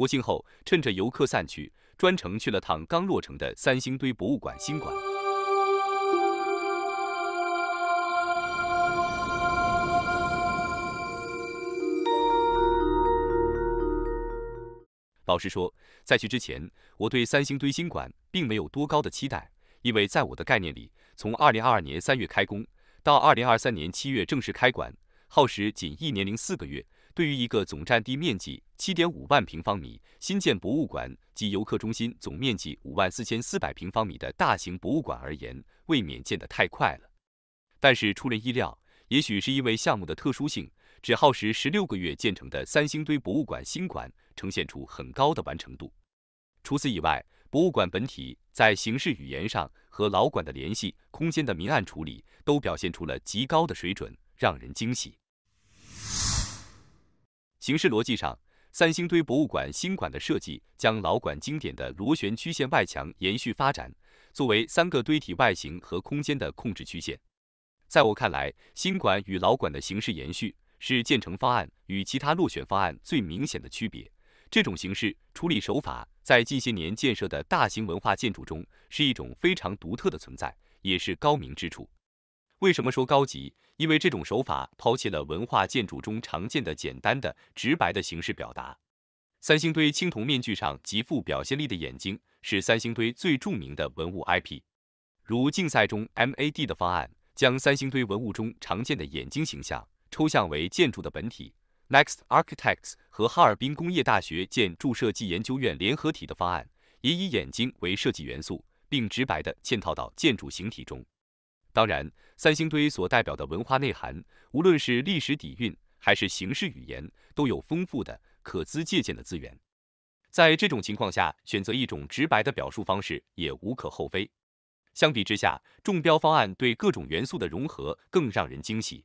国庆后，趁着游客散去，专程去了趟刚落成的三星堆博物馆新馆。老实说，在去之前，我对三星堆新馆并没有多高的期待，因为在我的概念里，从二零二二年三月开工到二零二三年七月正式开馆，耗时仅一年零四个月，对于一个总占地面积。七点五万平方米新建博物馆及游客中心，总面积五万四千四百平方米的大型博物馆而言，未免建的太快了。但是出人意料，也许是因为项目的特殊性，只耗时十六个月建成的三星堆博物馆新馆，呈现出很高的完成度。除此以外，博物馆本体在形式语言上和老馆的联系，空间的明暗处理都表现出了极高的水准，让人惊喜。形式逻辑上。三星堆博物馆新馆的设计将老馆经典的螺旋曲线外墙延续发展，作为三个堆体外形和空间的控制曲线。在我看来，新馆与老馆的形式延续是建成方案与其他落选方案最明显的区别。这种形式处理手法在近些年建设的大型文化建筑中是一种非常独特的存在，也是高明之处。为什么说高级？因为这种手法抛弃了文化建筑中常见的简单的、直白的形式表达。三星堆青铜面具上极富表现力的眼睛，是三星堆最著名的文物 IP。如竞赛中 MAD 的方案，将三星堆文物中常见的眼睛形象抽象为建筑的本体。Next Architects 和哈尔滨工业大学建筑设计研究院联合体的方案，也以眼睛为设计元素，并直白的嵌套到建筑形体中。当然，三星堆所代表的文化内涵，无论是历史底蕴还是形式语言，都有丰富的可资借鉴的资源。在这种情况下，选择一种直白的表述方式也无可厚非。相比之下，中标方案对各种元素的融合更让人惊喜。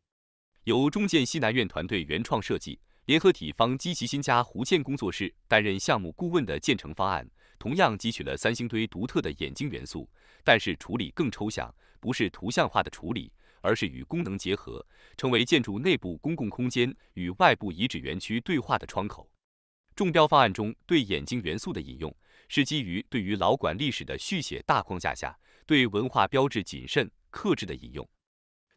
由中建西南院团队原创设计，联合体方积极新家胡建工作室担任项目顾问的建成方案，同样汲取了三星堆独特的眼睛元素，但是处理更抽象。不是图像化的处理，而是与功能结合，成为建筑内部公共空间与外部遗址园区对话的窗口。中标方案中对眼睛元素的引用，是基于对于老馆历史的续写大框架下，对文化标志谨慎克制的引用。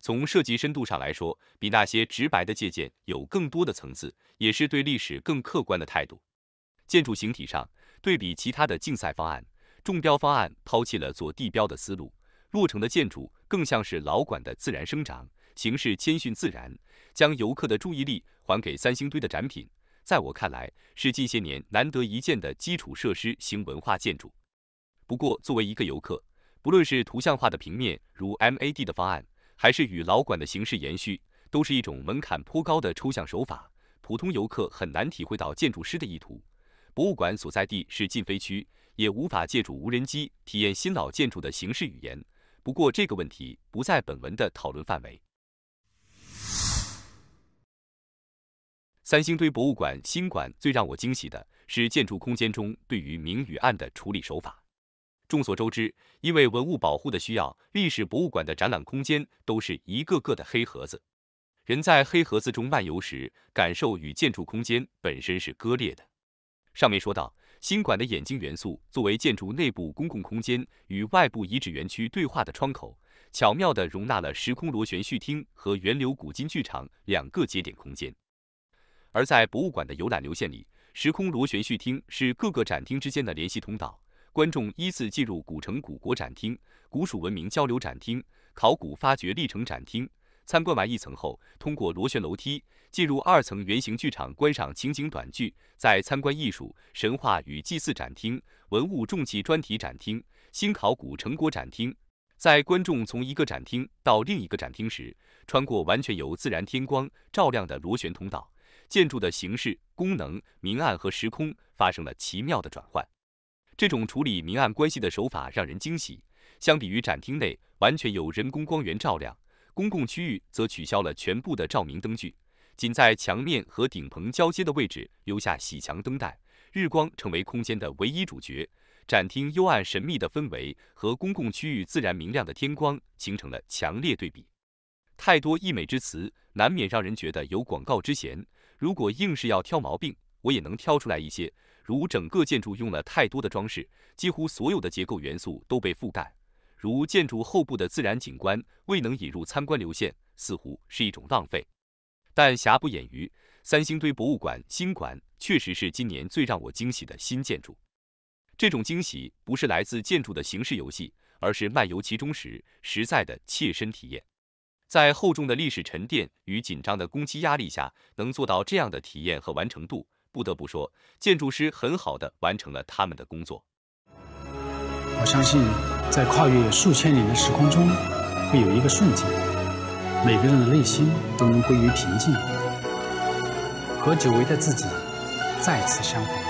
从设计深度上来说，比那些直白的借鉴有更多的层次，也是对历史更客观的态度。建筑形体上，对比其他的竞赛方案，中标方案抛弃了做地标的思路。落成的建筑更像是老馆的自然生长，形式谦逊自然，将游客的注意力还给三星堆的展品。在我看来，是近些年难得一见的基础设施型文化建筑。不过，作为一个游客，不论是图像化的平面如 MAD 的方案，还是与老馆的形式延续，都是一种门槛颇高的抽象手法，普通游客很难体会到建筑师的意图。博物馆所在地是禁飞区，也无法借助无人机体验新老建筑的形式语言。不过这个问题不在本文的讨论范围。三星堆博物馆新馆最让我惊喜的是建筑空间中对于明与暗的处理手法。众所周知，因为文物保护的需要，历史博物馆的展览空间都是一个个的黑盒子。人在黑盒子中漫游时，感受与建筑空间本身是割裂的。上面说到。新馆的眼睛元素作为建筑内部公共空间与外部遗址园区对话的窗口，巧妙地容纳了时空螺旋序厅和源流古今剧场两个节点空间。而在博物馆的游览流线里，时空螺旋序厅是各个展厅之间的联系通道，观众依次进入古城古国展厅、古蜀文明交流展厅、考古发掘历程展厅。参观完一层后，通过螺旋楼梯进入二层圆形剧场，观赏情景短剧；再参观艺术、神话与祭祀展厅、文物重器专题展厅、新考古成果展厅。在观众从一个展厅到另一个展厅时，穿过完全由自然天光照亮的螺旋通道，建筑的形式、功能、明暗和时空发生了奇妙的转换。这种处理明暗关系的手法让人惊喜。相比于展厅内完全由人工光源照亮。公共区域则取消了全部的照明灯具，仅在墙面和顶棚交接的位置留下洗墙灯带，日光成为空间的唯一主角。展厅幽暗神秘的氛围和公共区域自然明亮的天光形成了强烈对比。太多溢美之词，难免让人觉得有广告之嫌。如果硬是要挑毛病，我也能挑出来一些，如整个建筑用了太多的装饰，几乎所有的结构元素都被覆盖。如建筑后部的自然景观未能引入参观流线，似乎是一种浪费。但瑕不掩瑜，三星堆博物馆新馆确实是今年最让我惊喜的新建筑。这种惊喜不是来自建筑的形式游戏，而是漫游其中时实在的切身体验。在厚重的历史沉淀与紧张的工期压力下，能做到这样的体验和完成度，不得不说，建筑师很好的完成了他们的工作。我相信，在跨越数千年的时空中，会有一个瞬间，每个人的内心都能归于平静，和久违的自己再次相逢。